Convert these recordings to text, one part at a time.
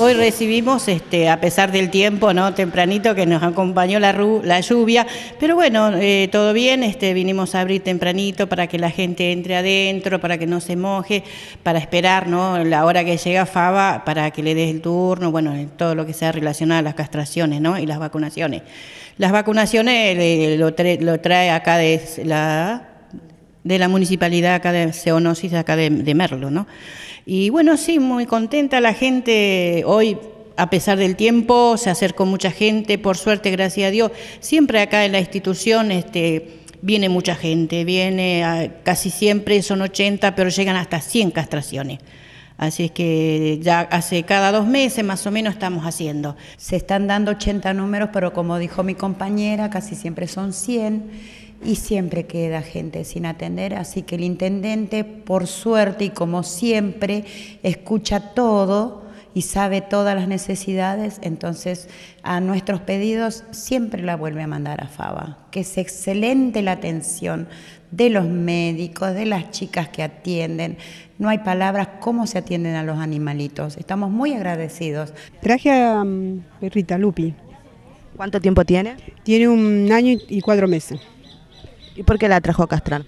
Hoy recibimos, este, a pesar del tiempo, ¿no? Tempranito que nos acompañó la, la lluvia, pero bueno, eh, todo bien, este, vinimos a abrir tempranito para que la gente entre adentro, para que no se moje, para esperar, ¿no? La hora que llega Fava, para que le des el turno, bueno, todo lo que sea relacionado a las castraciones, ¿no? Y las vacunaciones. Las vacunaciones eh, lo, lo trae acá de la de la municipalidad acá de Seonosis, acá de, Merlo, ¿no? Y bueno, sí, muy contenta la gente hoy a pesar del tiempo, se acercó mucha gente, por suerte, gracias a Dios. Siempre acá en la institución este, viene mucha gente, viene ah, casi siempre, son 80, pero llegan hasta 100 castraciones. Así es que ya hace cada dos meses más o menos estamos haciendo. Se están dando 80 números, pero como dijo mi compañera, casi siempre son 100 y siempre queda gente sin atender, así que el intendente, por suerte y como siempre, escucha todo y sabe todas las necesidades, entonces a nuestros pedidos siempre la vuelve a mandar a Faba, que es excelente la atención de los médicos, de las chicas que atienden. No hay palabras cómo se atienden a los animalitos. Estamos muy agradecidos. Traje a mm, Rita Lupi. ¿Cuánto tiempo tiene? Tiene un año y cuatro meses. ¿Y por qué la trajo a castrar?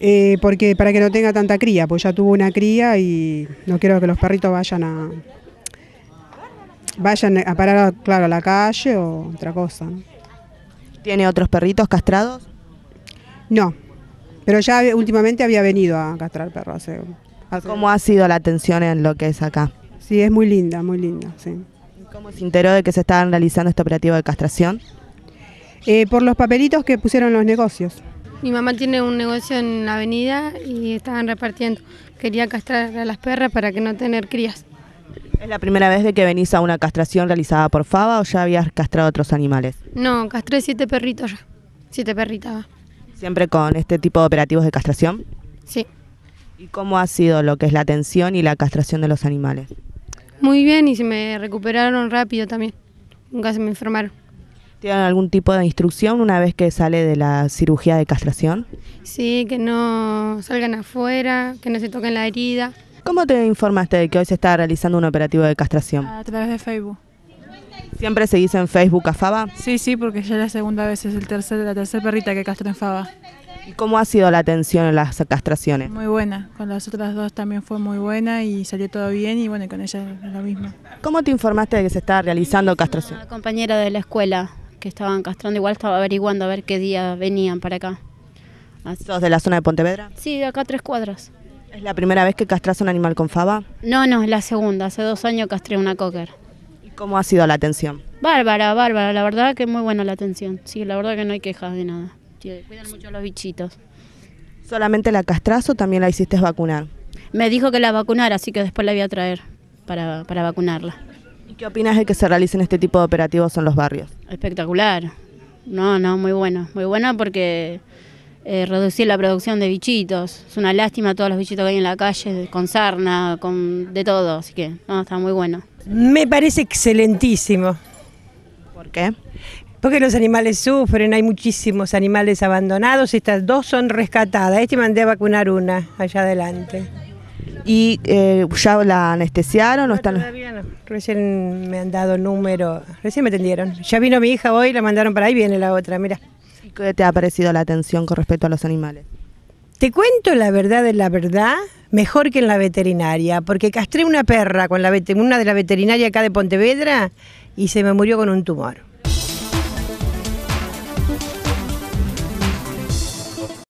Eh, porque para que no tenga tanta cría, pues ya tuvo una cría y no quiero que los perritos vayan a vayan a parar, claro, a la calle o otra cosa. ¿Tiene otros perritos castrados? No, pero ya últimamente había venido a castrar perros. ¿Cómo ha sido la atención en lo que es acá? Sí, es muy linda, muy linda, sí. ¿Cómo se enteró de que se estaban realizando este operativo de castración? Eh, por los papelitos que pusieron los negocios. Mi mamá tiene un negocio en la avenida y estaban repartiendo. Quería castrar a las perras para que no tener crías. ¿Es la primera vez de que venís a una castración realizada por Fava o ya habías castrado otros animales? No, castré siete perritos ya, siete perritas. ¿Siempre con este tipo de operativos de castración? Sí. ¿Y cómo ha sido lo que es la atención y la castración de los animales? Muy bien y se me recuperaron rápido también. Nunca se me enfermaron. ¿Tienen algún tipo de instrucción una vez que sale de la cirugía de castración? Sí, que no salgan afuera, que no se toquen la herida. ¿Cómo te informaste de que hoy se está realizando un operativo de castración? A través de Facebook. ¿Siempre seguís en Facebook a Faba? Sí, sí, porque ya es la segunda vez, es el tercer, la tercera perrita que castra en Faba. ¿Y cómo ha sido la atención en las castraciones? Muy buena, con las otras dos también fue muy buena y salió todo bien y bueno, con ella es lo mismo. ¿Cómo te informaste de que se está realizando castración? Una compañera de la escuela, que estaban castrando. Igual estaba averiguando a ver qué día venían para acá. de la zona de Pontevedra? Sí, de acá tres cuadras. ¿Es la primera vez que castras un animal con fava? No, no, es la segunda. Hace dos años castré una cocker. ¿Y cómo ha sido la atención? Bárbara, bárbara. La verdad que muy buena la atención. Sí, la verdad que no hay quejas de nada. Cuidan mucho los bichitos. ¿Solamente la castras o también la hiciste vacunar? Me dijo que la vacunara, así que después la voy a traer para vacunarla. ¿Qué opinas de que se realicen este tipo de operativos en los barrios? Espectacular. No, no, muy bueno. Muy bueno porque eh, reducir la producción de bichitos. Es una lástima todos los bichitos que hay en la calle, con sarna, con de todo. Así que, no, está muy bueno. Me parece excelentísimo. ¿Por qué? Porque los animales sufren, hay muchísimos animales abandonados, estas dos son rescatadas, este mandé a vacunar una allá adelante. ¿Y eh, ya la anestesiaron o no, están? Todavía Recién me han dado número, recién me atendieron. Ya vino mi hija hoy, la mandaron para ahí, viene la otra, mira. ¿Qué te ha parecido la atención con respecto a los animales? Te cuento la verdad de la verdad, mejor que en la veterinaria, porque castré una perra con la una de la veterinaria acá de Pontevedra y se me murió con un tumor.